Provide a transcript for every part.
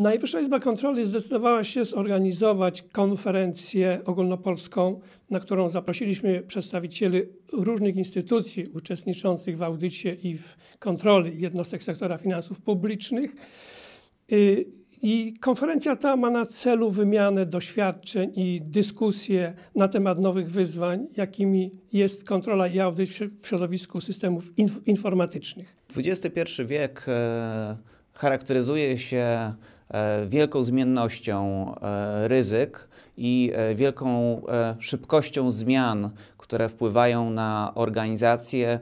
Najwyższa Izba Kontroli zdecydowała się zorganizować konferencję ogólnopolską, na którą zaprosiliśmy przedstawicieli różnych instytucji uczestniczących w audycie i w kontroli jednostek sektora finansów publicznych. Y, I konferencja ta ma na celu wymianę doświadczeń i dyskusję na temat nowych wyzwań, jakimi jest kontrola i audyt w środowisku systemów informatycznych. XXI wiek e, charakteryzuje się E, wielką zmiennością e, ryzyk i e, wielką szybkością zmian, które wpływają na organizacje,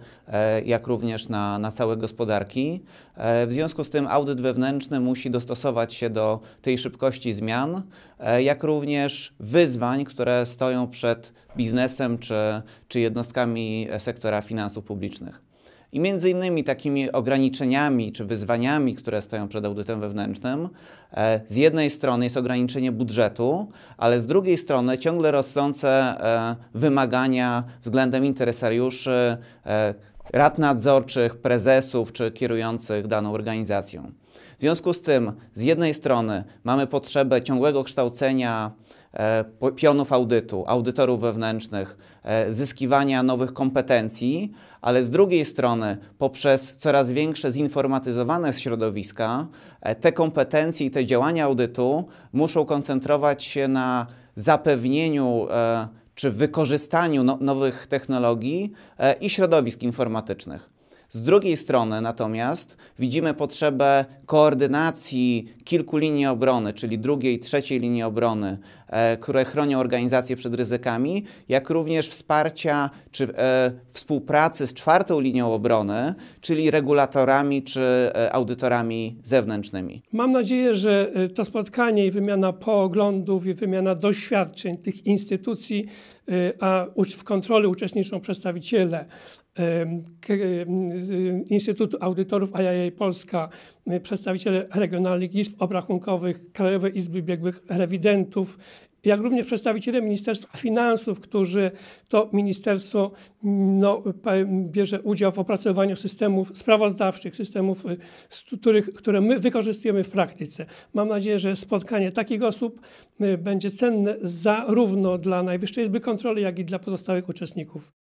jak również na, na całe gospodarki. W związku z tym audyt wewnętrzny musi dostosować się do tej szybkości zmian, jak również wyzwań, które stoją przed biznesem czy, czy jednostkami sektora finansów publicznych. I między innymi takimi ograniczeniami czy wyzwaniami, które stoją przed audytem wewnętrznym, e, z jednej strony jest ograniczenie budżetu, ale z drugiej strony ciągle rosnące e, wymagania względem interesariuszy, e, rad nadzorczych, prezesów czy kierujących daną organizacją. W związku z tym, z jednej strony mamy potrzebę ciągłego kształcenia e, pionów audytu, audytorów wewnętrznych, e, zyskiwania nowych kompetencji, ale z drugiej strony poprzez coraz większe zinformatyzowane środowiska e, te kompetencje i te działania audytu muszą koncentrować się na zapewnieniu czy wykorzystaniu no, nowych technologii i środowisk informatycznych. Z drugiej strony natomiast widzimy potrzebę koordynacji kilku linii obrony, czyli drugiej, trzeciej linii obrony, e, które chronią organizację przed ryzykami, jak również wsparcia czy e, współpracy z czwartą linią obrony, czyli regulatorami czy e, audytorami zewnętrznymi. Mam nadzieję, że e, to spotkanie i wymiana poglądów i wymiana doświadczeń tych instytucji, e, a w kontroli uczestniczą przedstawiciele Instytutu Audytorów IIA Polska, przedstawiciele regionalnych izb obrachunkowych, Krajowej Izby Biegłych Rewidentów, jak również przedstawiciele Ministerstwa Finansów, którzy to ministerstwo no, bierze udział w opracowaniu systemów sprawozdawczych, systemów, y, których, które my wykorzystujemy w praktyce. Mam nadzieję, że spotkanie takich osób y, będzie cenne zarówno dla Najwyższej Izby Kontroli, jak i dla pozostałych uczestników.